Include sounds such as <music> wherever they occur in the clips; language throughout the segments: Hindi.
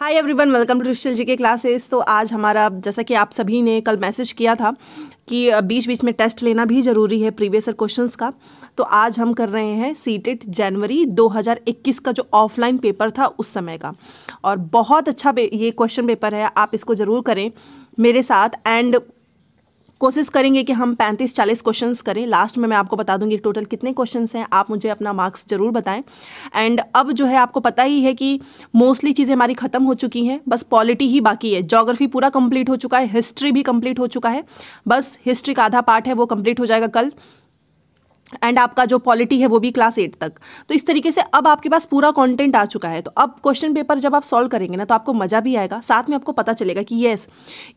Hi everyone welcome to Crystal G K classes तो आज हमारा जैसा कि आप सभी ने कल मैसेज किया था कि बीच बीच में टेस्ट लेना भी ज़रूरी है प्रीवियस क्वेश्चंस का तो आज हम कर रहे हैं सीटेट जनवरी 2021 का जो ऑफलाइन पेपर था उस समय का और बहुत अच्छा ये क्वेश्चन पेपर है आप इसको ज़रूर करें मेरे साथ एंड कोशिश करेंगे कि हम 35-40 क्वेश्चंस करें लास्ट में मैं आपको बता दूंगी टोटल कितने क्वेश्चंस हैं आप मुझे अपना मार्क्स ज़रूर बताएं एंड अब जो है आपको पता ही है कि मोस्टली चीज़ें हमारी ख़त्म हो चुकी हैं बस पॉलिटी ही बाकी है जोग्राफी पूरा कंप्लीट हो चुका है हिस्ट्री भी कंप्लीट हो चुका है बस हिस्ट्री का आधा पार्ट है वो कंप्लीट हो जाएगा कल एंड आपका जो पॉलिटी है वो भी क्लास एट तक तो इस तरीके से अब आपके पास पूरा कंटेंट आ चुका है तो अब क्वेश्चन पेपर जब आप सॉल्व करेंगे ना तो आपको मज़ा भी आएगा साथ में आपको पता चलेगा कि येस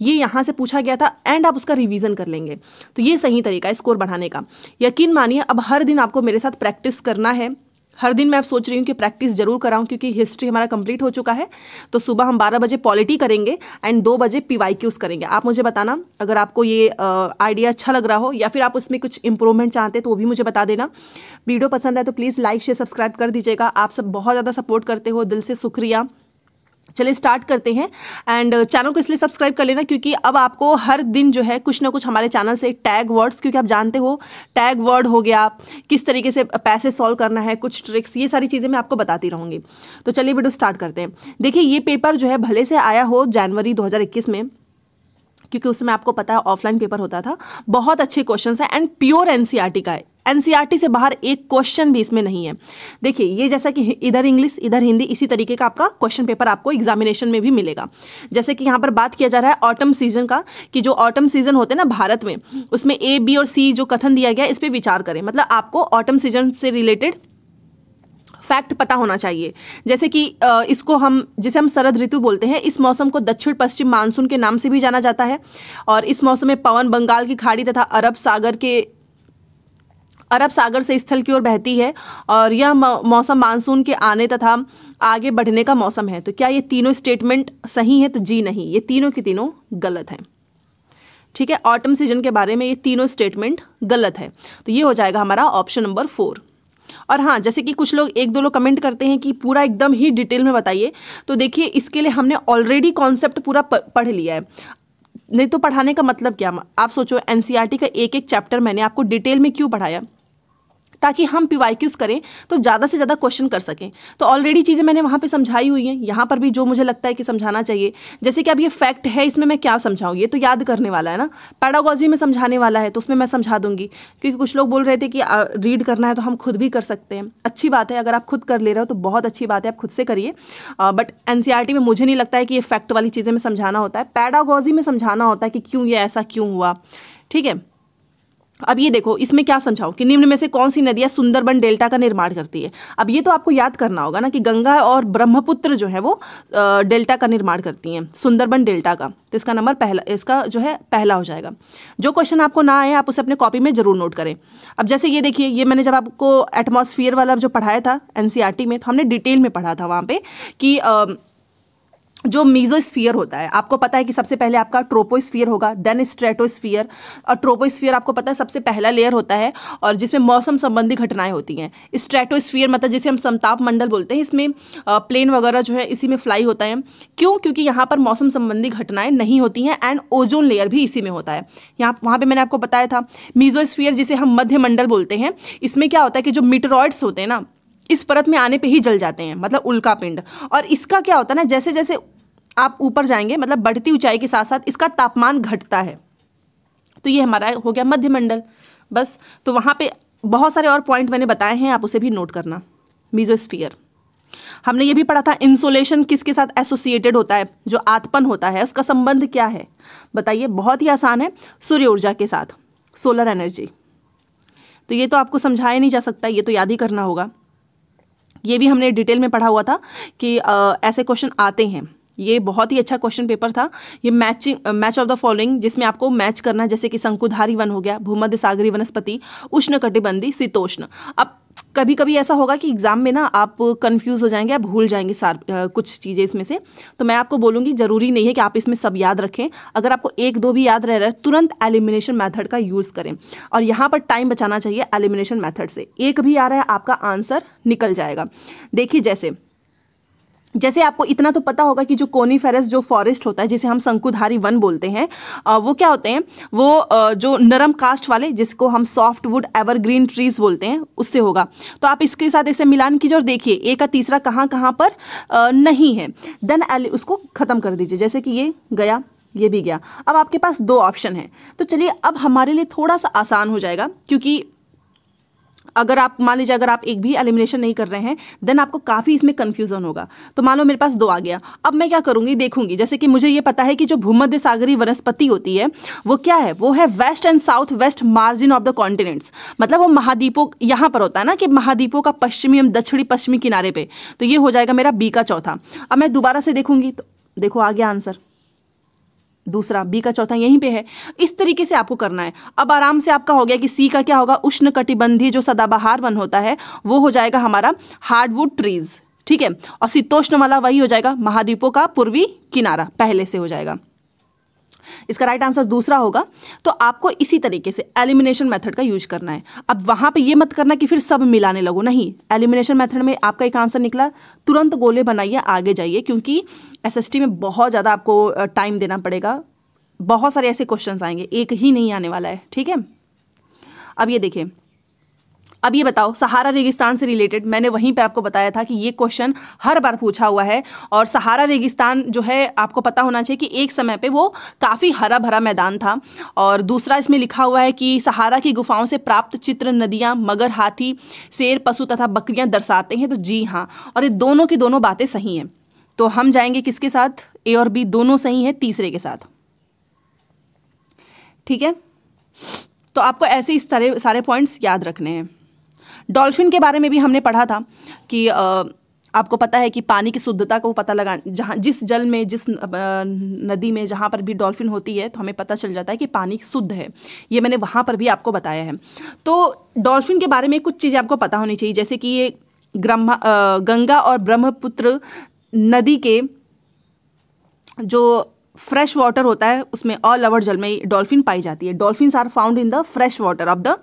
ये यहाँ से पूछा गया था एंड आप उसका रिवीजन कर लेंगे तो ये सही तरीका है स्कोर बढ़ाने का यकीन मानिए अब हर दिन आपको मेरे साथ प्रैक्टिस करना है हर दिन मैं आप सोच रही हूँ कि प्रैक्टिस जरूर कराऊँ क्योंकि हिस्ट्री हमारा कंप्लीट हो चुका है तो सुबह हम बारह बजे पॉलिटी करेंगे एंड दो बजे पी वाई क्यूज़ करेंगे आप मुझे बताना अगर आपको ये आइडिया अच्छा लग रहा हो या फिर आप उसमें कुछ इंप्रूवमेंट चाहते हैं तो वो भी मुझे बता देना वीडियो पसंद है तो प्लीज़ लाइक शेयर सब्सक्राइब कर दीजिएगा आप सब बहुत ज़्यादा सपोर्ट करते हो दिल से शुक्रिया चलिए स्टार्ट करते हैं एंड चैनल uh, को इसलिए सब्सक्राइब कर लेना क्योंकि अब आपको हर दिन जो है कुछ ना कुछ हमारे चैनल से टैग वर्ड्स क्योंकि आप जानते हो टैग वर्ड हो गया किस तरीके से पैसे सॉल्व करना है कुछ ट्रिक्स ये सारी चीज़ें मैं आपको बताती रहूँगी तो चलिए वीडियो स्टार्ट करते हैं देखिए ये पेपर जो है भले से आया हो जनवरी दो में क्योंकि उसमें आपको पता है ऑफलाइन पेपर होता था बहुत अच्छे क्वेश्चन है एंड प्योर एनसीईआरटी का है एनसीईआरटी e से बाहर एक क्वेश्चन भी इसमें नहीं है देखिए ये जैसा कि इधर इंग्लिश इधर हिंदी इसी तरीके का आपका क्वेश्चन पेपर आपको एग्जामिनेशन में भी मिलेगा जैसे कि यहाँ पर बात किया जा रहा है ऑटम सीजन का कि जो ऑटम सीजन होते हैं ना भारत में उसमें ए बी और सी जो कथन दिया गया इस पर विचार करें मतलब आपको ऑटम सीजन से रिलेटेड फैक्ट पता होना चाहिए जैसे कि इसको हम जिसे हम शरद ऋतु बोलते हैं इस मौसम को दक्षिण पश्चिम मानसून के नाम से भी जाना जाता है और इस मौसम में पवन बंगाल की खाड़ी तथा अरब सागर के अरब सागर से स्थल की ओर बहती है और यह मौसम मानसून के आने तथा आगे बढ़ने का मौसम है तो क्या ये तीनों स्टेटमेंट सही है तो जी नहीं ये तीनों के तीनों गलत हैं ठीक है ऑटम सीजन के बारे में ये तीनों स्टेटमेंट गलत है तो ये हो जाएगा हमारा ऑप्शन नंबर फोर और हाँ जैसे कि कुछ लोग एक दो लोग कमेंट करते हैं कि पूरा एकदम ही डिटेल में बताइए तो देखिए इसके लिए हमने ऑलरेडी कॉन्सेप्ट पूरा पढ़ लिया है नहीं तो पढ़ाने का मतलब क्या आप सोचो एन e का एक एक चैप्टर मैंने आपको डिटेल में क्यों पढ़ाया ताकि हम पी करें तो ज़्यादा से ज़्यादा क्वेश्चन कर सकें तो ऑलरेडी चीज़ें मैंने वहाँ पर समझाई हुई हैं यहाँ पर भी जो मुझे लगता है कि समझाना चाहिए जैसे कि अब ये फैक्ट है इसमें मैं क्या समझाऊँ ये तो याद करने वाला है ना पैडागोजी में समझाने वाला है तो उसमें मैं समझा दूंगी क्योंकि कुछ लोग बोल रहे थे कि रीड करना है तो हम खुद भी कर सकते हैं अच्छी बात है अगर आप खुद कर ले रहे हो तो बहुत अच्छी बात है आप खुद से करिए बट एन e में मुझे नहीं लगता है कि ये फैक्ट वाली चीज़ें में समझाना होता है पैडागोजी में समझाना होता है कि क्यों ये ऐसा क्यों हुआ ठीक है अब ये देखो इसमें क्या समझाओ कि निम्न में से कौन सी नदियां सुंदरबन डेल्टा का निर्माण करती है अब ये तो आपको याद करना होगा ना कि गंगा और ब्रह्मपुत्र जो है वो डेल्टा का निर्माण करती हैं सुंदरबन डेल्टा का तो इसका नंबर पहला इसका जो है पहला हो जाएगा जो क्वेश्चन आपको ना आए आप उसे अपने कॉपी में जरूर नोट करें अब जैसे ये देखिए ये मैंने जब आपको एटमोसफियर वाला जो पढ़ाया था एन e में तो हमने डिटेल में पढ़ा था वहाँ पर कि जो मीजोस्फियर होता है आपको पता है कि सबसे पहले आपका ट्रोपोस्फियर होगा देन स्ट्रेटोस्फियर और ट्रोपोस्फियर आपको पता है सबसे पहला लेयर होता है और जिसमें मौसम संबंधी घटनाएं होती हैं स्ट्रेटोस्फियर मतलब जिसे हम समताप मंडल बोलते हैं इसमें प्लेन वगैरह जो है इसी में फ्लाई होता है क्यों क्योंकि यहाँ पर मौसम संबंधी घटनाएं नहीं होती हैं एंड ओजोन लेयर भी इसी में होता है यहाँ वहाँ पर मैंने आपको बताया था मीजोस्फियर जिसे हम मध्य मंडल बोलते हैं इसमें क्या होता है कि जो मिटरॉयड्स होते हैं ना इस परत में आने पे ही जल जाते हैं मतलब उल्का पिंड और इसका क्या होता है ना जैसे जैसे आप ऊपर जाएंगे मतलब बढ़ती ऊंचाई के साथ साथ इसका तापमान घटता है तो ये हमारा हो गया मध्यमंडल बस तो वहाँ पे बहुत सारे और पॉइंट मैंने बताए हैं आप उसे भी नोट करना मीजोस्फियर हमने ये भी पढ़ा था इंसोलेशन किसके साथ एसोसिएटेड होता है जो आत्पन होता है उसका संबंध क्या है बताइए बहुत ही आसान है सूर्य ऊर्जा के साथ सोलर एनर्जी तो ये तो आपको समझाया नहीं जा सकता ये तो याद ही करना होगा ये भी हमने डिटेल में पढ़ा हुआ था कि आ, ऐसे क्वेश्चन आते हैं ये बहुत ही अच्छा क्वेश्चन पेपर था ये matching match of the following जिसमें आपको मैच करना जैसे कि शंकुधारी वन हो गया भूमध्य सागरी वनस्पति उष्ण कटिबंधी शीतोष्ण अब कभी कभी ऐसा होगा कि एग्ज़ाम में ना आप कंफ्यूज हो जाएंगे आप भूल जाएंगे सार आ, कुछ चीज़ें इसमें से तो मैं आपको बोलूँगी ज़रूरी नहीं है कि आप इसमें सब याद रखें अगर आपको एक दो भी याद रह रहा है तुरंत एलिमिनेशन मैथड का यूज़ करें और यहाँ पर टाइम बचाना चाहिए एलिमिनेशन मैथड से एक भी आ रहा है आपका आंसर निकल जाएगा देखिए जैसे जैसे आपको इतना तो पता होगा कि जो कोनीफेरस जो फॉरेस्ट होता है जिसे हम शंकुधारी वन बोलते हैं वो क्या होते हैं वो जो नरम कास्ट वाले जिसको हम सॉफ्ट वुड एवरग्रीन ट्रीज बोलते हैं उससे होगा तो आप इसके साथ इसे मिलान कीजिए और देखिए ए का तीसरा कहाँ कहाँ पर नहीं है देन उसको ख़त्म कर दीजिए जैसे कि ये गया ये भी गया अब आपके पास दो ऑप्शन है तो चलिए अब हमारे लिए थोड़ा सा आसान हो जाएगा क्योंकि अगर आप मान लीजिए अगर आप एक भी एलिमिनेशन नहीं कर रहे हैं देन आपको काफ़ी इसमें कन्फ्यूजन होगा तो मान लो मेरे पास दो आ गया अब मैं क्या करूँगी देखूंगी जैसे कि मुझे ये पता है कि जो भूमध्य सागरी वनस्पति होती है वो क्या है वो है west and south west margin of the continents मतलब वो महाद्वीपों यहाँ पर होता है ना कि महाद्वीपों का पश्चिमी एवं दक्षिणी पश्चिमी किनारे पर तो ये हो जाएगा मेरा बी का चौथा अब मैं दोबारा से देखूंगी तो देखो आ गया आंसर दूसरा बी का चौथा यहीं पे है इस तरीके से आपको करना है अब आराम से आपका हो गया कि सी का क्या होगा उष्ण कटिबंधी जो सदाबहार वन होता है वो हो जाएगा हमारा हार्डवुड ट्रीज ठीक है और शीतोष्ण वाला वही हो जाएगा महाद्वीपों का पूर्वी किनारा पहले से हो जाएगा इसका राइट आंसर दूसरा होगा तो आपको इसी तरीके से एलिमिनेशन मेथड का यूज करना है अब वहां पे ये मत करना कि फिर सब मिलाने लगो नहीं एलिमिनेशन मेथड में आपका एक आंसर निकला तुरंत गोले बनाइए आगे जाइए क्योंकि एस में बहुत ज़्यादा आपको टाइम देना पड़ेगा बहुत सारे ऐसे क्वेश्चन आएंगे एक ही नहीं आने वाला है ठीक है अब ये देखिए अब ये बताओ सहारा रेगिस्तान से रिलेटेड मैंने वहीं पर आपको बताया था कि ये क्वेश्चन हर बार पूछा हुआ है और सहारा रेगिस्तान जो है आपको पता होना चाहिए कि एक समय पे वो काफ़ी हरा भरा मैदान था और दूसरा इसमें लिखा हुआ है कि सहारा की गुफाओं से प्राप्त चित्र नदियाँ मगर हाथी शेर पशु तथा बकरियाँ दर्शाते हैं तो जी हाँ और ये दोनों की दोनों बातें सही हैं तो हम जाएंगे किसके साथ ए और बी दोनों सही हैं तीसरे के साथ ठीक है तो आपको ऐसे इस तरह सारे पॉइंट्स याद रखने हैं डॉल्फिन के बारे में भी हमने पढ़ा था कि आ, आपको पता है कि पानी की शुद्धता को पता लगा जहाँ जिस जल में जिस नदी में जहाँ पर भी डॉल्फिन होती है तो हमें पता चल जाता है कि पानी शुद्ध है ये मैंने वहाँ पर भी आपको बताया है तो डॉल्फिन के बारे में कुछ चीज़ें आपको पता होनी चाहिए जैसे कि ये ग्रह्मा गंगा और ब्रह्मपुत्र नदी के जो फ्रेश वाटर होता है उसमें ऑल ओवर जल में डॉल्फिन पाई जाती है dolphin are found in the fresh water of the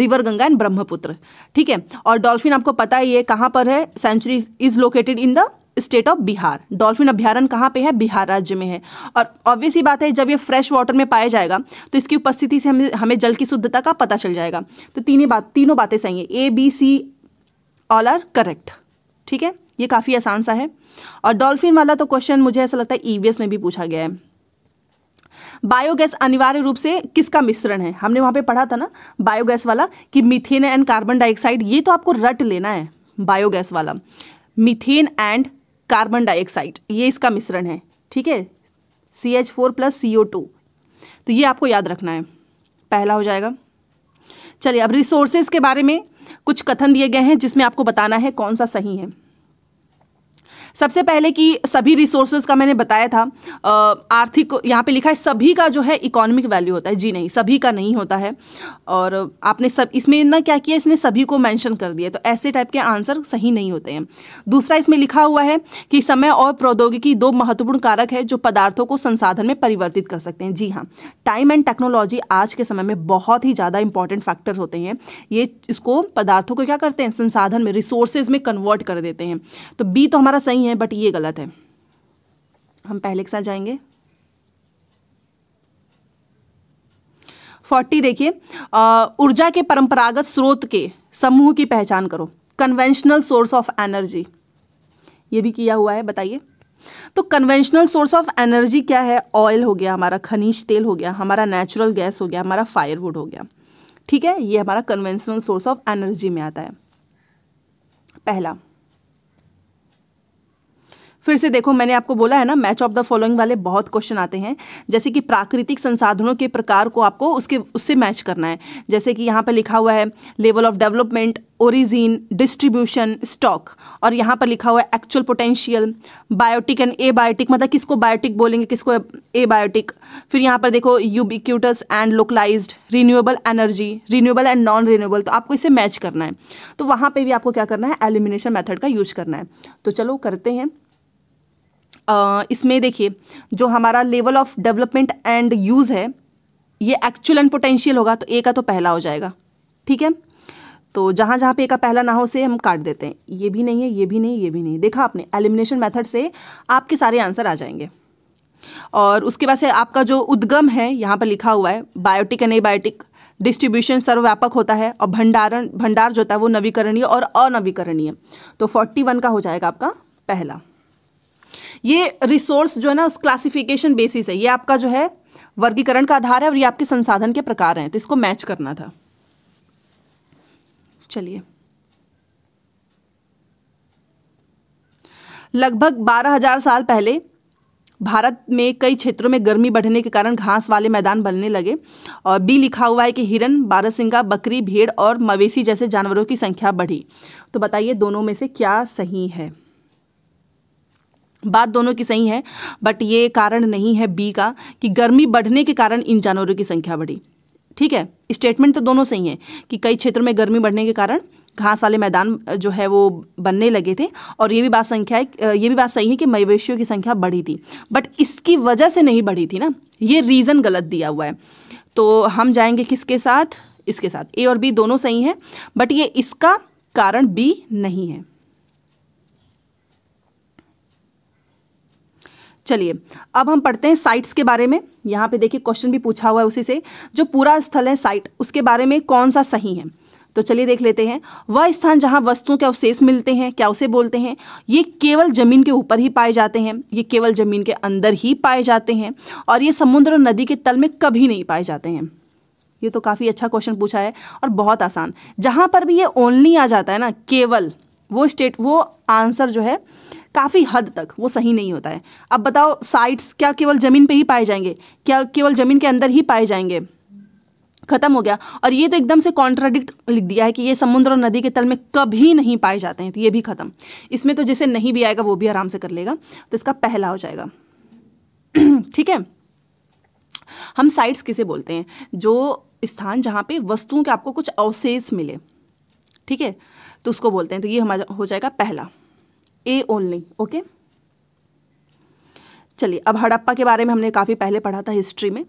river Ganga and Brahmaputra ठीक है और डॉल्फिन आपको पता है ये कहाँ पर है sanctuary is located in the state of Bihar dolphin अभ्यारण कहाँ पे है बिहार राज्य में है और ऑब्वियस ही बात है जब ये फ्रेश वाटर में पाया जाएगा तो इसकी उपस्थिति से हमें हमें जल की शुद्धता का पता चल जाएगा तो तीनों बात तीनों बातें सही है A B C all are correct ठीक है ये काफ़ी आसान सा है और डॉल्फिन वाला तो क्वेश्चन मुझे ऐसा लगता है ई e में भी पूछा गया है बायोगैस अनिवार्य रूप से किसका मिश्रण है हमने वहाँ पे पढ़ा था ना बायोगैस वाला कि मिथेन एंड कार्बन डाइऑक्साइड ये तो आपको रट लेना है बायोगैस वाला मिथेन एंड कार्बन डाइऑक्साइड ये इसका मिश्रण है ठीक है C H four plus C O two तो ये आपको याद रखना है पहला हो जाएगा चलिए अब रिसोर्सेज के बारे में कुछ कथन दिए गए हैं जिसमें आपको बताना है कौन सा सही है सबसे पहले कि सभी रिसोर्सेज का मैंने बताया था आर्थिक यहाँ पे लिखा है सभी का जो है इकोनॉमिक वैल्यू होता है जी नहीं सभी का नहीं होता है और आपने सब इसमें ना क्या किया इसने सभी को मैंशन कर दिया तो ऐसे टाइप के आंसर सही नहीं होते हैं दूसरा इसमें लिखा हुआ है कि समय और प्रौद्योगिकी दो महत्वपूर्ण कारक है जो पदार्थों को संसाधन में परिवर्तित कर सकते हैं जी हाँ टाइम एंड टेक्नोलॉजी आज के समय में बहुत ही ज़्यादा इंपॉर्टेंट फैक्टर होते हैं ये इसको पदार्थों को क्या करते हैं संसाधन में रिसोर्सेज में कन्वर्ट कर देते हैं तो बी तो हमारा सही नहीं है बट ये गलत है हम पहले के साथ जाएंगे फोर्टी देखिए ऊर्जा के परंपरागत स्रोत के समूह की पहचान करो कन्वेंशनल सोर्स ऑफ एनर्जी ये भी किया हुआ है बताइए तो कन्वेंशनल सोर्स ऑफ एनर्जी क्या है ऑयल हो गया हमारा खनिज तेल हो गया हमारा नेचुरल गैस हो गया हमारा फायरवुड हो गया ठीक है ये हमारा कन्वेंशनल सोर्स ऑफ एनर्जी में आता है पहला फिर से देखो मैंने आपको बोला है ना मैच ऑफ द फॉलोइंग वाले बहुत क्वेश्चन आते हैं जैसे कि प्राकृतिक संसाधनों के प्रकार को आपको उसके उससे मैच करना है जैसे कि यहाँ पर लिखा हुआ है level of development origin distribution stock और यहाँ पर लिखा हुआ है actual potential biotic and abiotic मतलब किसको बायोटिक बोलेंगे किसको ए बायोटिक फिर यहाँ पर देखो ubiquitous and localised renewable energy renewable and non renewable तो आपको इसे मैच करना है तो वहाँ पर भी आपको क्या करना है एलिमिनेशन मैथड का यूज करना है तो चलो करते हैं इसमें देखिए जो हमारा level of development and use है ये एक्चुअल एंड पोटेंशियल होगा तो ए का तो पहला हो जाएगा ठीक है तो जहाँ जहाँ पे एक का पहला ना हो से हम काट देते हैं ये भी नहीं है ये भी नहीं ये भी नहीं देखा आपने एलिमिनेशन मेथड से आपके सारे आंसर आ जाएंगे और उसके बाद से आपका जो उद्गम है यहाँ पर लिखा हुआ है बायोटिक एंड एबायोटिक डिस्ट्रीब्यूशन सर्वव्यापक होता है और भंडारण भंडार जो होता है वो नवीकरणीय और अनवीकरणीय तो फोर्टी वन का हो जाएगा आपका पहला ये रिसोर्स जो है ना उस क्लासिफिकेशन बेसिस है ये आपका जो है वर्गीकरण का आधार है और ये आपके संसाधन के प्रकार हैं तो इसको मैच करना था चलिए लगभग बारह हजार साल पहले भारत में कई क्षेत्रों में गर्मी बढ़ने के कारण घास वाले मैदान बनने लगे और बी लिखा हुआ है कि हिरन बारहसिंगा बकरी भेड़ और मवेशी जैसे जानवरों की संख्या बढ़ी तो बताइए दोनों में से क्या सही है बात दोनों की सही है बट ये कारण नहीं है बी का कि गर्मी बढ़ने के कारण इन जानवरों की संख्या बढ़ी ठीक है स्टेटमेंट तो दोनों सही है कि कई क्षेत्रों में गर्मी बढ़ने के कारण घास वाले मैदान जो है वो बनने लगे थे और ये भी बात संख्या ये भी बात सही है कि मवेशियों की संख्या बढ़ी थी बट इसकी वजह से नहीं बढ़ी थी ना ये रीज़न गलत दिया हुआ है तो हम जाएंगे किसके साथ इसके साथ ए और बी दोनों सही हैं बट ये इसका कारण बी नहीं है चलिए अब हम पढ़ते हैं साइट्स के बारे में यहाँ पे देखिए क्वेश्चन भी पूछा हुआ है उसी से जो पूरा स्थल है साइट उसके बारे में कौन सा सही है तो चलिए देख लेते हैं वह स्थान जहाँ वस्तुओं के अवशेष मिलते हैं क्या उसे बोलते हैं ये केवल जमीन के ऊपर ही पाए जाते हैं ये केवल जमीन के अंदर ही पाए जाते हैं और ये समुद्र और नदी के तल में कभी नहीं पाए जाते हैं ये तो काफ़ी अच्छा क्वेश्चन पूछा है और बहुत आसान जहाँ पर भी ये ओनली आ जाता है ना केवल वो स्टेट वो आंसर जो है काफ़ी हद तक वो सही नहीं होता है अब बताओ साइट्स क्या केवल ज़मीन पे ही पाए जाएंगे क्या केवल ज़मीन के अंदर ही पाए जाएंगे खत्म हो गया और ये तो एकदम से कॉन्ट्राडिक्ट लिख दिया है कि ये समुद्र और नदी के तल में कभी नहीं पाए जाते हैं तो ये भी खत्म इसमें तो जिसे नहीं भी आएगा वो भी आराम से कर लेगा तो इसका पहला हो जाएगा <clears throat> ठीक है हम साइट्स किसे बोलते हैं जो स्थान जहाँ पे वस्तुओं के आपको कुछ अवशेष मिले ठीक है तो उसको बोलते हैं तो ये हमारा हो जाएगा पहला ए ओनली ओके चलिए अब हड़प्पा के बारे में हमने काफ़ी पहले पढ़ा था हिस्ट्री में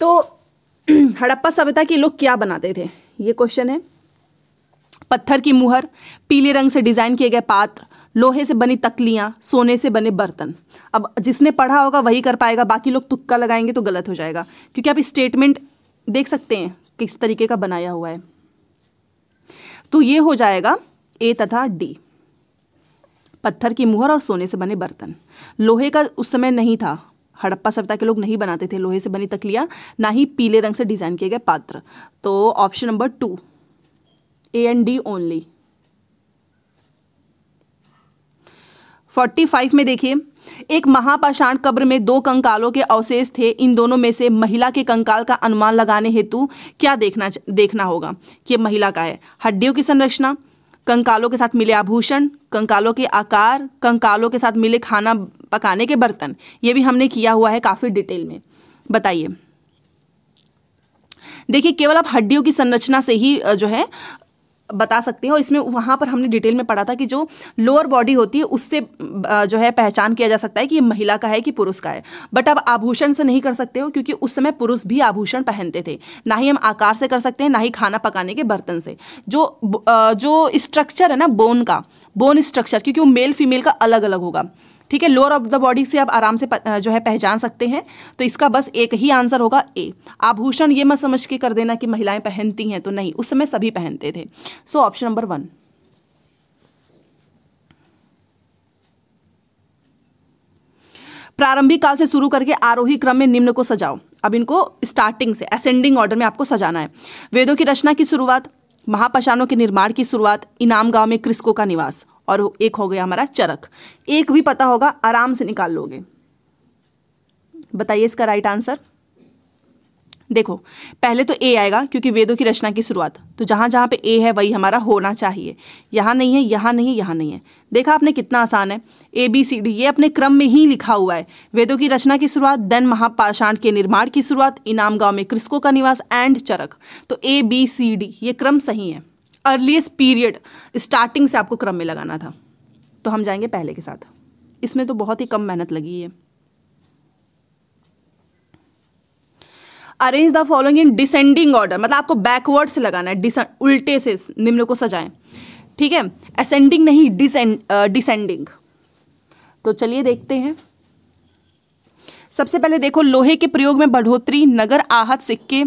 तो <clears throat> हड़प्पा सभ्यता के लोग क्या बनाते थे ये क्वेश्चन है पत्थर की मुहर पीले रंग से डिज़ाइन किए गए पात्र लोहे से बनी तकलियाँ सोने से बने बर्तन अब जिसने पढ़ा होगा वही कर पाएगा बाकी लोग तुक्का लगाएंगे तो गलत हो जाएगा क्योंकि आप स्टेटमेंट देख सकते हैं किस तरीके का बनाया हुआ है तो ये हो जाएगा ए तथा डी पत्थर की मुहर और सोने से बने बर्तन लोहे का उस समय नहीं था हड़प्पा सभ्यता के लोग नहीं बनाते थे लोहे से बनी तकलियाँ ना ही पीले रंग से डिजाइन किए गए पात्र तो option number two A and D only forty five में देखिए एक महापाषाण कब्र में दो कंकालों के अवशेष थे इन दोनों में से महिला के कंकाल का अनुमान लगाने हेतु क्या देखना देखना होगा कि महिला का है हड्डियों की संरचना कंकालों के साथ मिले आभूषण कंकालों के आकार कंकालों के साथ मिले खाना पकाने के बर्तन ये भी हमने किया हुआ है काफ़ी डिटेल में बताइए देखिए केवल आप हड्डियों की संरचना से ही जो है बता सकते हैं और इसमें वहाँ पर हमने डिटेल में पढ़ा था कि जो लोअर बॉडी होती है उससे जो है पहचान किया जा सकता है कि ये महिला का है कि पुरुष का है बट अब आभूषण से नहीं कर सकते हो क्योंकि उस समय पुरुष भी आभूषण पहनते थे ना ही हम आकार से कर सकते हैं ना ही खाना पकाने के बर्तन से जो जो स्ट्रक्चर है ना बोन का बोन स्ट्रक्चर क्योंकि वो मेल फीमेल का अलग अलग होगा ठीक है लोअर ऑफ द बॉडी से आप आराम से जो है पहचान सकते हैं तो इसका बस एक ही आंसर होगा ए आभूषण ये मत समझ के कर देना कि महिलाएं पहनती हैं तो नहीं उस समय सभी पहनते थे सो ऑप्शन नंबर वन प्रारंभिक काल से शुरू करके आरोही क्रम में निम्न को सजाओ अब इनको स्टार्टिंग से असेंडिंग ऑर्डर में आपको सजाना है वेदों की रचना की शुरुआत महापशानों के निर्माण की शुरुआत इनाम गांव में क्रिस्को का निवास और एक हो गया हमारा चरक एक भी पता होगा आराम से निकाल लोगे बताइए इसका राइट आंसर देखो पहले तो ए आएगा क्योंकि वेदों की रचना की शुरुआत तो जहां जहां पे ए है वही हमारा होना चाहिए यहां नहीं है यहां नहीं है नहीं है देखा आपने कितना आसान है ए बी सी डी ये अपने क्रम में ही लिखा हुआ है वेदों की रचना की शुरुआत देन महापाषाण के निर्माण की शुरुआत इनाम गांव में क्रिस्को का निवास एंड चरक तो ए बी सी डी ये क्रम सही है अर्लीस्ट पीरियड स्टार्टिंग से आपको क्रम में लगाना था तो हम जाएंगे पहले के साथ इसमें तो बहुत ही कम मेहनत लगी है arrange the following in descending order मतलब आपको बैकवर्ड से लगाना है उल्टे से निम्न को सजाएं ठीक है असेंडिंग नहीं डिसेंडिंग uh, तो चलिए देखते हैं सबसे पहले देखो लोहे के प्रयोग में बढ़ोतरी नगर आहत सिक्के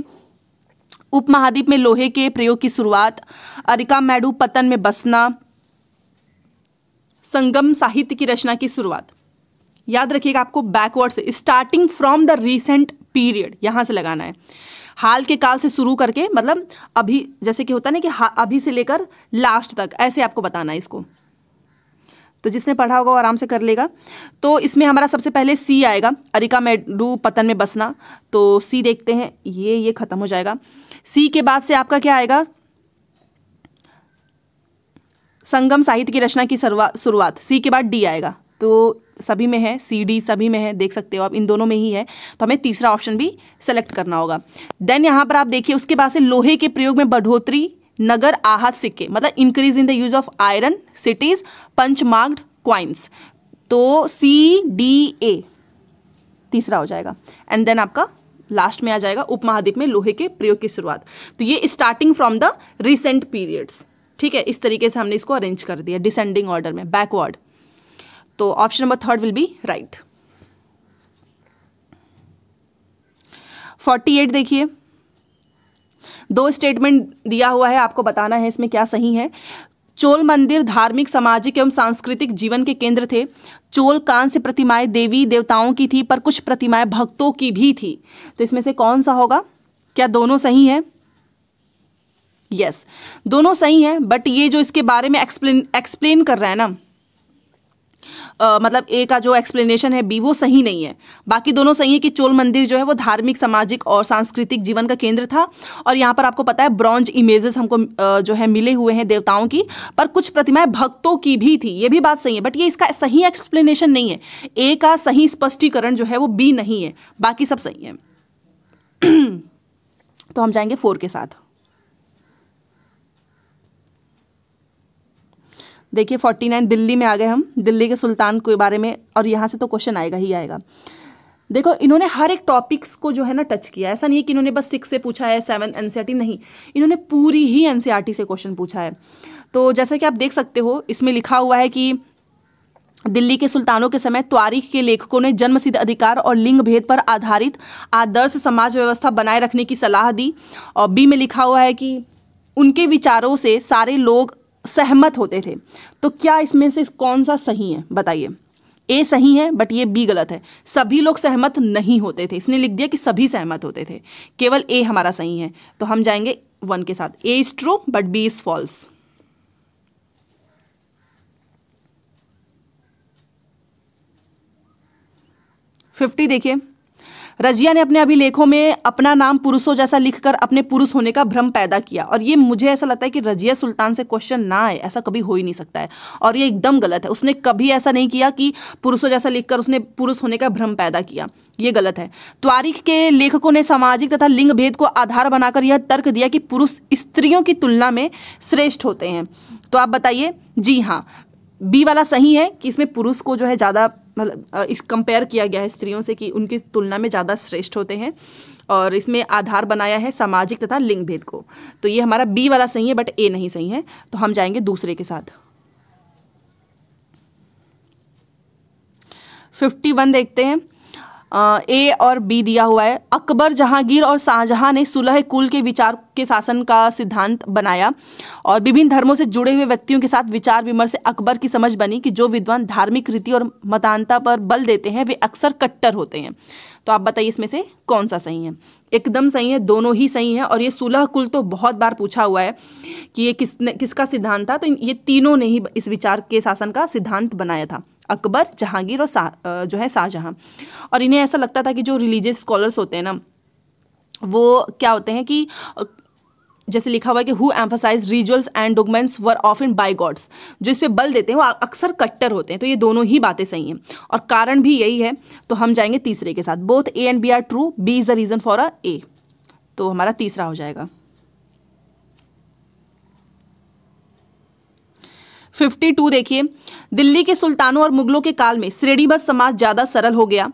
उपमहाद्वीप में लोहे के प्रयोग की शुरुआत अरिका मैडू पतन में बसना संगम साहित्य की रचना की शुरुआत याद रखिएगा आपको बैकवर्ड से starting from the recent period यहां से लगाना है हाल के काल से शुरू करके मतलब अभी जैसे कि होता है ना कि अभी से लेकर लास्ट तक ऐसे आपको बताना है इसको तो जिसने पढ़ा होगा वो आराम से कर लेगा तो इसमें हमारा सबसे पहले सी आएगा अरिका मेडू पतन में बसना तो सी देखते हैं ये ये ख़त्म हो जाएगा सी के बाद से आपका क्या आएगा संगम साहित्य की रचना की शुरुआत सी के बाद डी आएगा तो सभी में है सी डी सभी में है देख सकते हो आप इन दोनों में ही है तो हमें तीसरा ऑप्शन भी सेलेक्ट करना होगा देन यहाँ पर आप देखिए उसके बाद से लोहे के प्रयोग में बढ़ोतरी नगर आहत सिक्के मतलब increase in the use of iron cities punch marked coins तो सी डी ए तीसरा हो जाएगा एंड देन आपका लास्ट में आ जाएगा उपमहाद्वीप में लोहे के प्रयोग की शुरुआत तो ये starting from the recent periods ठीक है इस तरीके से हमने इसको अरेंज कर दिया डिसेंडिंग ऑर्डर में बैकवर्ड तो option number third will be right forty eight देखिए दो स्टेटमेंट दिया हुआ है आपको बताना है इसमें क्या सही है चोल मंदिर धार्मिक सामाजिक एवं सांस्कृतिक जीवन के केंद्र थे चोल कांस्य प्रतिमाएं देवी देवताओं की थी पर कुछ प्रतिमाएं भक्तों की भी थी तो इसमें से कौन सा होगा क्या दोनों सही है यस yes. दोनों सही है बट ये जो इसके बारे में एक्सप्लेन एक्सप्लेन कर रहा है ना आ, मतलब ए का जो एक्सप्लेनेशन है बी वो सही नहीं है बाकी दोनों सही है कि चोल मंदिर जो है वो धार्मिक सामाजिक और सांस्कृतिक जीवन का केंद्र था और यहाँ पर आपको पता है ब्रॉन्ज इमेजेस हमको जो है मिले हुए हैं देवताओं की पर कुछ प्रतिमाएं भक्तों की भी थी ये भी बात सही है बट ये इसका सही एक्सप्लेनेशन नहीं है ए का सही स्पष्टीकरण जो है वो बी नहीं है बाकी सब सही है <clears throat> तो हम जाएंगे फोर के साथ देखिए फोर्टी नाइन दिल्ली में आ गए हम दिल्ली के सुल्तान के बारे में और यहाँ से तो क्वेश्चन आएगा ही आएगा देखो इन्होंने हर एक टॉपिक्स को जो है ना टच किया ऐसा नहीं है कि इन्होंने बस सिक्स से पूछा है सेवन एन e नहीं इन्होंने पूरी ही एन e से क्वेश्चन पूछा है तो जैसा कि आप देख सकते हो इसमें लिखा हुआ है कि दिल्ली के सुल्तानों के समय त्वारीख के लेखकों ने सिद्ध अधिकार और लिंग भेद पर आधारित आदर्श समाज व्यवस्था बनाए रखने की सलाह दी और बी में लिखा हुआ है कि उनके विचारों से सारे लोग सहमत होते थे तो क्या इसमें से कौन सा सही है बताइए ए सही है बट ये बी गलत है सभी लोग सहमत नहीं होते थे इसने लिख दिया कि सभी सहमत होते थे केवल ए हमारा सही है तो हम जाएंगे वन के साथ A is true but B is false fifty देखिए रजिया ने अपने अभिलेखों में अपना नाम पुरुषों जैसा लिखकर अपने पुरुष होने का भ्रम पैदा किया और ये मुझे ऐसा लगता है कि रजिया सुल्तान से क्वेश्चन ना आए ऐसा कभी हो ही नहीं सकता है और ये एकदम गलत है उसने कभी ऐसा नहीं किया कि पुरुषों जैसा लिखकर उसने पुरुष होने का भ्रम पैदा किया ये गलत है त्वारिक के लेखकों ने सामाजिक तथा लिंग भेद को आधार बनाकर यह तर्क दिया कि पुरुष स्त्रियों की तुलना में श्रेष्ठ होते हैं तो आप बताइए जी हाँ बी वाला सही है कि इसमें पुरुष को जो है ज़्यादा मतलब इस कंपेयर किया गया है स्त्रियों से कि उनकी तुलना में ज़्यादा श्रेष्ठ होते हैं और इसमें आधार बनाया है सामाजिक तथा लिंग भेद को तो ये हमारा बी वाला सही है बट ए नहीं सही है तो हम जाएंगे दूसरे के साथ फिफ्टी वन देखते हैं ए और बी दिया हुआ है अकबर जहांगीर और शाहजहां ने सुलह कुल के विचार के शासन का सिद्धांत बनाया और विभिन्न धर्मों से जुड़े हुए व्यक्तियों के साथ विचार विमर्श से अकबर की समझ बनी कि जो विद्वान धार्मिक रीति और मतानता पर बल देते हैं वे अक्सर कट्टर होते हैं तो आप बताइए इसमें से कौन सा सही है एकदम सही है दोनों ही सही है और ये सुलह कुल तो बहुत बार पूछा हुआ है कि ये किसने किसका सिद्धांत था तो ये तीनों ने ही इस विचार के शासन का सिद्धांत बनाया था अकबर जहांगीर और जो है शाहजहां और इन्हें ऐसा लगता था कि जो रिलीजियस स्कॉलर्स होते हैं ना वो क्या होते हैं कि जैसे लिखा हुआ है कि who emphasised rituals and dogmas were of in by gods जो इस पर बल देते हैं वो अक्सर कट्टर होते हैं तो ये दोनों ही बातें सही हैं और कारण भी यही है तो हम जाएंगे तीसरे के साथ both A and B are true B is the reason for a A तो हमारा तीसरा हो जाएगा फिफ्टी टू देखिए दिल्ली के सुल्तानों और मुगलों के काल में श्रेणीबद्ध समाज ज़्यादा सरल हो गया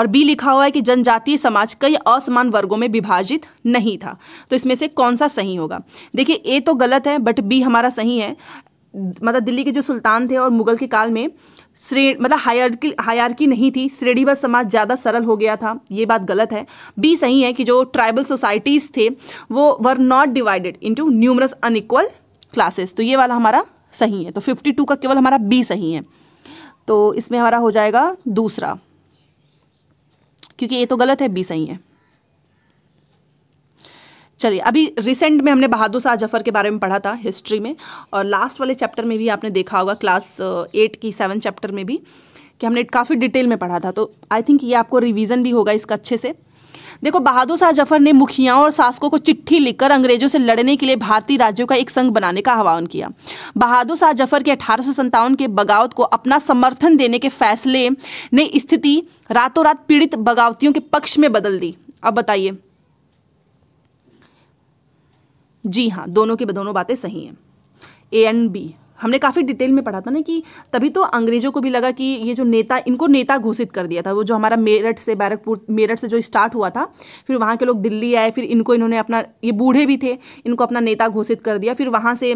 और बी लिखा हुआ है कि जनजातीय समाज कई असमान वर्गों में विभाजित नहीं था तो इसमें से कौन सा सही होगा देखिए ए तो गलत है बट बी हमारा सही है मतलब दिल्ली के जो सुल्तान थे और मुगल के काल में श्रे मतलब हायरकी हायरकी नहीं थी श्रेणीबद्ध समाज ज़्यादा सरल हो गया था ये बात गलत है बी सही है कि जो ट्राइबल सोसाइटीज़ थे वो were not divided into numerous unequal classes तो ये वाला हमारा सही है तो फिफ्टी टू का केवल हमारा बी सही है तो इसमें हमारा हो जाएगा दूसरा क्योंकि ये तो गलत है बी सही है चलिए अभी रिसेंट में हमने बहादुर शाह जफर के बारे में पढ़ा था हिस्ट्री में और लास्ट वाले चैप्टर में भी आपने देखा होगा क्लास एट uh, की सेवन चैप्टर में भी कि हमने काफ़ी डिटेल में पढ़ा था तो आई थिंक ये आपको रिवीजन भी होगा इसका अच्छे से देखो बहादुर शाह जफर ने मुखियाओं और शासकों को चिट्ठी लिखकर अंग्रेजों से लड़ने के लिए भारतीय राज्यों का एक संघ बनाने का आह्वान किया बहादुर शाह जफर के अठारह के बगावत को अपना समर्थन देने के फैसले ने स्थिति रातों रात पीड़ित बगावतियों के पक्ष में बदल दी अब बताइए जी हाँ दोनों की दोनों बातें सही हैं ए एंड बी हमने काफ़ी डिटेल में पढ़ा था ना कि तभी तो अंग्रेजों को भी लगा कि ये जो नेता इनको नेता घोषित कर दिया था वो जो हमारा मेरठ से बैरकपुर मेरठ से जो स्टार्ट हुआ था फिर वहाँ के लोग दिल्ली आए फिर इनको इन्होंने अपना ये बूढ़े भी थे इनको अपना नेता घोषित कर दिया फिर वहाँ से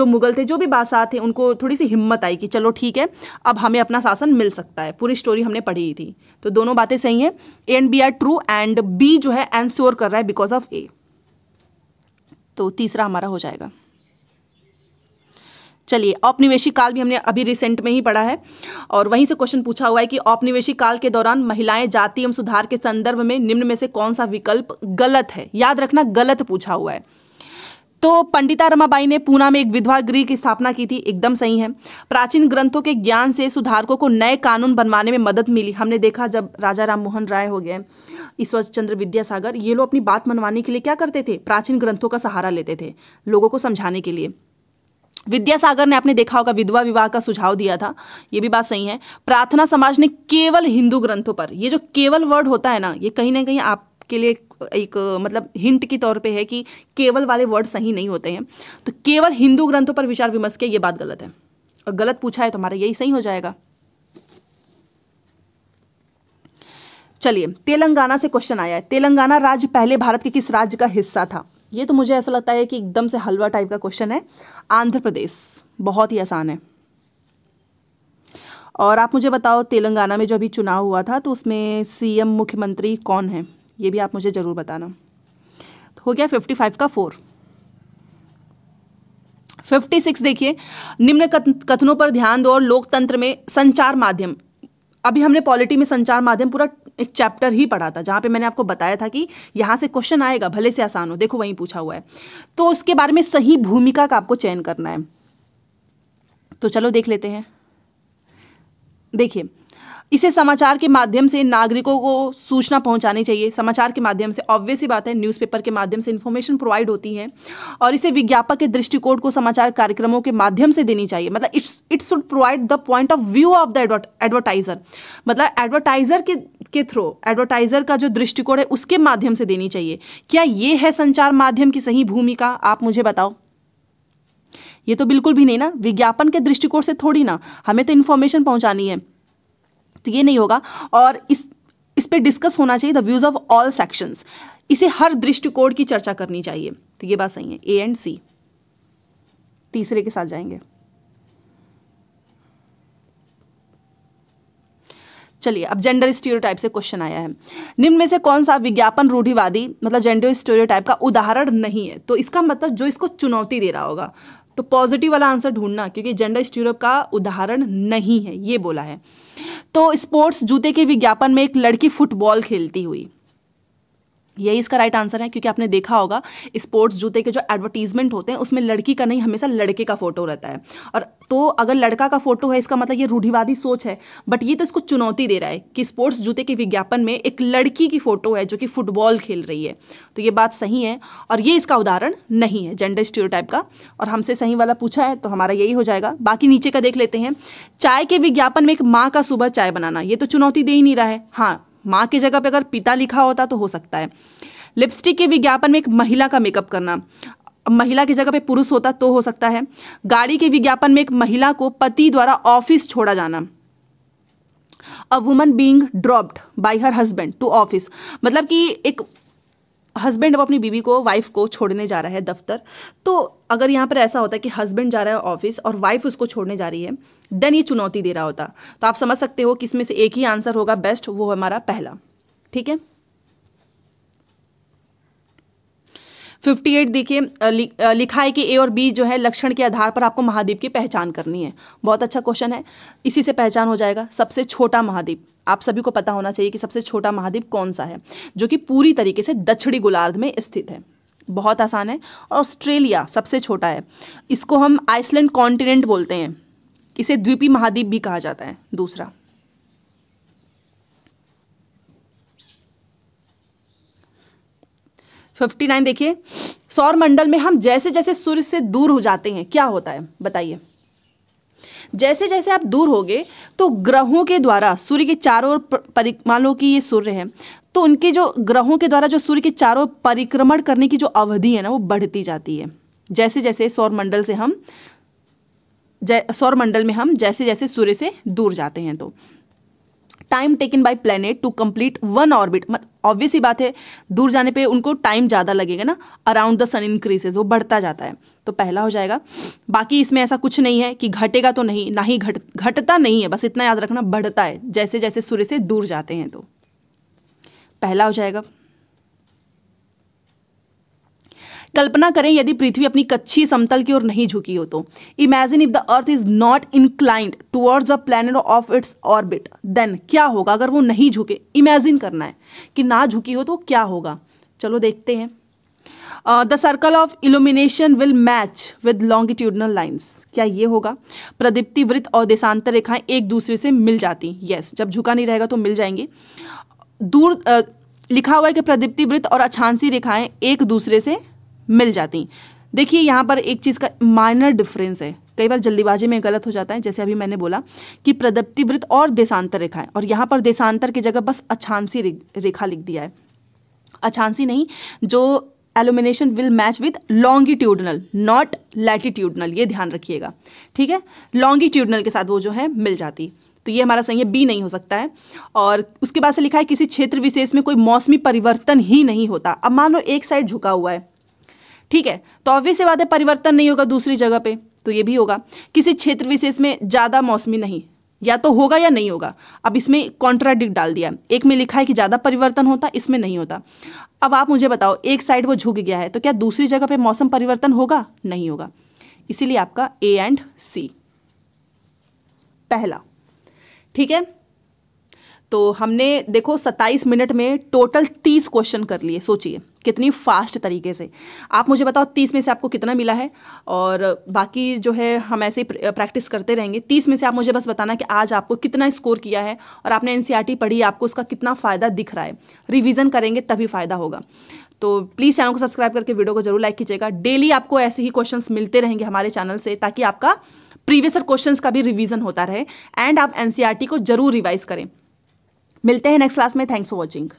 जो मुगल थे जो भी बादशाह थे उनको थोड़ी सी हिम्मत आई कि चलो ठीक है अब हमें अपना शासन मिल सकता है पूरी स्टोरी हमने पढ़ी थी तो दोनों बातें सही हैं A and B are true and B जो है एंसोर कर रहा है बिकॉज ऑफ ए तो तीसरा हमारा हो जाएगा चलिए औपनिवेशिक काल भी हमने अभी रिसेंट में ही पढ़ा है और वहीं से क्वेश्चन पूछा हुआ है कि औपनिवेशिक काल के दौरान महिलाएं जाति एवं सुधार के संदर्भ में निम्न में से कौन सा विकल्प गलत है याद रखना गलत पूछा हुआ है तो पंडिता रमाबाई ने पूना में एक विधवा गृह की स्थापना की थी एकदम सही है प्राचीन ग्रंथों के ज्ञान से सुधारकों को नए कानून बनवाने में मदद मिली हमने देखा जब राजा राम मोहन राय हो गए ईश्वर चंद्र विद्यासागर ये लोग अपनी बात मनवाने के लिए क्या करते थे प्राचीन ग्रंथों का सहारा लेते थे लोगों को समझाने के लिए विद्यासागर ने आपने देखा होगा विधवा विवाह का सुझाव दिया था ये भी बात सही है प्रार्थना समाज ने केवल हिंदू ग्रंथों पर ये जो केवल वर्ड होता है ना ये कहीं ना कहीं आपके लिए एक मतलब हिंट के तौर पे है कि केवल वाले वर्ड सही नहीं होते हैं तो केवल हिंदू ग्रंथों पर विचार विमर्श किया ये बात गलत है और गलत पूछा है तो हमारा यही सही हो जाएगा चलिए तेलंगाना से क्वेश्चन आया है तेलंगाना राज्य पहले भारत के किस राज्य का हिस्सा था ये तो मुझे ऐसा लगता है कि एकदम से हलवा टाइप का क्वेश्चन है आंध्र प्रदेश बहुत ही आसान है और आप मुझे बताओ तेलंगाना में जो अभी चुनाव हुआ था तो उसमें सीएम मुख्यमंत्री कौन है ये भी आप मुझे ज़रूर बताना तो हो गया फिफ्टी फाइव का फोर फिफ्टी सिक्स देखिए निम्न कथनों पर ध्यान दो और लोकतंत्र में संचार माध्यम अभी हमने पॉलिटी में संचार माध्यम पूरा एक चैप्टर ही पढ़ा था जहाँ पे मैंने आपको बताया था कि यहाँ से क्वेश्चन आएगा भले से आसान हो देखो वहीं पूछा हुआ है तो उसके बारे में सही भूमिका का आपको चयन करना है तो चलो देख लेते हैं देखिए इसे समाचार के माध्यम से नागरिकों को सूचना पहुंचानी चाहिए समाचार के माध्यम से ऑब्वियस ही बात है न्यूज़पेपर के माध्यम से इन्फॉर्मेशन प्रोवाइड होती है और इसे विज्ञापक के दृष्टिकोण को समाचार कार्यक्रमों के माध्यम से देनी चाहिए मतलब it's it's should provide the point of view of the advertiser मतलब एडवर्टाइजर के के थ्रू एडवर्टाइजर का जो दृष्टिकोण है उसके माध्यम से देनी चाहिए क्या ये है संचार माध्यम की सही भूमिका आप मुझे बताओ ये तो बिल्कुल भी नहीं ना विज्ञापन के दृष्टिकोण से थोड़ी ना हमें तो इन्फॉर्मेशन पहुंचानी है तो ये नहीं होगा और इस इस पर डिस्कस होना चाहिए the views of all sections इसे हर दृष्टिकोण की चर्चा करनी चाहिए तो ये बात सही है ए एंड सी तीसरे के साथ जाएंगे चलिए अब जेंडर स्टीरियो से क्वेश्चन आया है निम्न में से कौन सा विज्ञापन रूढ़िवादी मतलब जेंडर स्टीरियो का उदाहरण नहीं है तो इसका मतलब जो इसको चुनौती दे रहा होगा तो पॉजिटिव वाला आंसर ढूंढना क्योंकि जेंडर स्टीरियो का उदाहरण नहीं है ये बोला है तो स्पोर्ट्स जूते के विज्ञापन में एक लड़की फुटबॉल खेलती हुई यही इसका राइट आंसर है क्योंकि आपने देखा होगा स्पोर्ट्स जूते के जो एडवर्टीजमेंट होते हैं उसमें लड़की का नहीं हमेशा लड़के का फोटो रहता है और तो अगर लड़का का फोटो है इसका मतलब ये रूढ़िवादी सोच है बट ये तो इसको चुनौती दे रहा है कि स्पोर्ट्स जूते के विज्ञापन में एक लड़की की फोटो है जो कि फुटबॉल खेल रही है तो ये बात सही है और ये इसका उदाहरण नहीं है जेंडर स्टीरियोटाइप का और हमसे सही वाला पूछा है तो हमारा यही हो जाएगा बाकी नीचे का देख लेते हैं चाय के विज्ञापन में एक माँ का सुबह चाय बनाना ये तो चुनौती दे ही नहीं रहा है हाँ माँ की जगह पे अगर पिता लिखा होता तो हो सकता है लिपस्टिक के विज्ञापन में एक महिला का मेकअप करना महिला की जगह पे पुरुष होता तो हो सकता है गाड़ी के विज्ञापन में एक महिला को पति द्वारा ऑफिस छोड़ा जाना a woman being dropped by her husband to office मतलब कि एक हस्बैंड अब अपनी बीवी को वाइफ को छोड़ने जा रहा है दफ्तर तो अगर यहाँ पर ऐसा होता है कि हस्बैंड जा रहा है ऑफिस और वाइफ उसको छोड़ने जा रही है देन ये चुनौती दे रहा होता तो आप समझ सकते हो कि इसमें से एक ही आंसर होगा बेस्ट वो हमारा पहला ठीक है 58 देखिए लिखा है कि ए और बी जो है लक्षण के आधार पर आपको महाद्वीप की पहचान करनी है बहुत अच्छा क्वेश्चन है इसी से पहचान हो जाएगा सबसे छोटा महाद्वीप आप सभी को पता होना चाहिए कि सबसे छोटा महाद्वीप कौन सा है जो कि पूरी तरीके से दक्षिणी गोलार्ध में स्थित है बहुत आसान है और ऑस्ट्रेलिया सबसे छोटा है इसको हम आइसलैंड कॉन्टिनेंट बोलते हैं इसे द्वीपी महाद्वीप भी कहा जाता है दूसरा फिफ्टी नाइन देखिए सौर मंडल में हम जैसे जैसे सूर्य से दूर हो जाते हैं क्या होता है बताइए जैसे जैसे आप दूर होगे तो ग्रहों के द्वारा सूर्य के चारों ओर की ये सूर्य है तो उनके जो ग्रहों के द्वारा जो सूर्य के चारों परिक्रमण करने की जो अवधि है ना वो बढ़ती जाती है जैसे जैसे सौर मंडल से हम सौर मंडल में हम जैसे जैसे सूर्य से दूर जाते हैं तो time taken by planet to complete one orbit obvious ही बात है दूर जाने पे उनको टाइम ज़्यादा लगेगा ना अराउंड द सन इंक्रीजेज वो बढ़ता जाता है तो पहला हो जाएगा बाकी इसमें ऐसा कुछ नहीं है कि घटेगा तो नहीं ना ही घट घटता नहीं है बस इतना याद रखना बढ़ता है जैसे जैसे सूर्य से दूर जाते हैं तो पहला हो जाएगा कल्पना करें यदि पृथ्वी अपनी कच्ची समतल की ओर नहीं झुकी हो तो imagine if the earth is not inclined towards a planet of its orbit then क्या होगा अगर वो नहीं झुके इमेजिन करना है कि ना झुकी हो तो क्या होगा चलो देखते हैं the circle of illumination will match with longitudinal lines क्या ये होगा प्रदीप्ति वृत्त और देशांतर रेखाएं एक दूसरे से मिल जाती यस yes, जब झुका नहीं रहेगा तो मिल जाएंगे दूर uh, लिखा हुआ है कि प्रदीप्ति वृत्त और अछांसी रेखाएं एक दूसरे से मिल जाती देखिए यहाँ पर एक चीज़ का माइनर डिफरेंस है कई बार जल्दीबाजी में गलत हो जाता है जैसे अभी मैंने बोला कि प्रदप्ति वृत्त और देशांतर रेखा है और यहाँ पर देशांतर की जगह बस अछांसी रेखा लिख दिया है अछांसी नहीं जो illumination will match with longitudinal not latitudinal ये ध्यान रखिएगा ठीक है लॉन्गिट्यूडनल के साथ वो जो है मिल जाती तो ये हमारा सही है बी नहीं हो सकता है और उसके बाद से लिखा है किसी क्षेत्र विशेष में कोई मौसमी परिवर्तन ही नहीं होता अब मान लो एक साइड झुका हुआ है ठीक है तो ऑब्वियस बात है परिवर्तन नहीं होगा दूसरी जगह पे तो ये भी होगा किसी क्षेत्र विशेष में ज़्यादा मौसमी नहीं या तो होगा या नहीं होगा अब इसमें कॉन्ट्राडिक्ट डाल दिया एक में लिखा है कि ज़्यादा परिवर्तन होता इसमें नहीं होता अब आप मुझे बताओ एक साइड वो झुक गया है तो क्या दूसरी जगह पे मौसम परिवर्तन होगा नहीं होगा इसीलिए आपका ए एंड सी पहला ठीक है तो हमने देखो 27 मिनट में टोटल 30 क्वेश्चन कर लिए सोचिए कितनी फास्ट तरीके से आप मुझे बताओ तीस में से आपको कितना मिला है और बाकी जो है हम ऐसे ही प्रैक्टिस करते रहेंगे तीस में से आप मुझे बस बताना कि आज आपको कितना स्कोर किया है और आपने एन e पढ़ी आपको उसका कितना फ़ायदा दिख रहा है रिविज़न करेंगे तभी फ़ायदा होगा तो प्लीज़ चैनल को सब्सक्राइब करके वीडियो को जरूर लाइक कीजिएगा डेली आपको ऐसे ही क्वेश्चंस मिलते रहेंगे हमारे चैनल से ताकि आपका प्रीवियस क्वेश्चन क्वेश्चंस का भी रिवीजन होता रहे एंड आप एनसीईआरटी e को जरूर रिवाइज करें मिलते हैं नेक्स्ट क्लास में थैंक्स फॉर वॉचिंग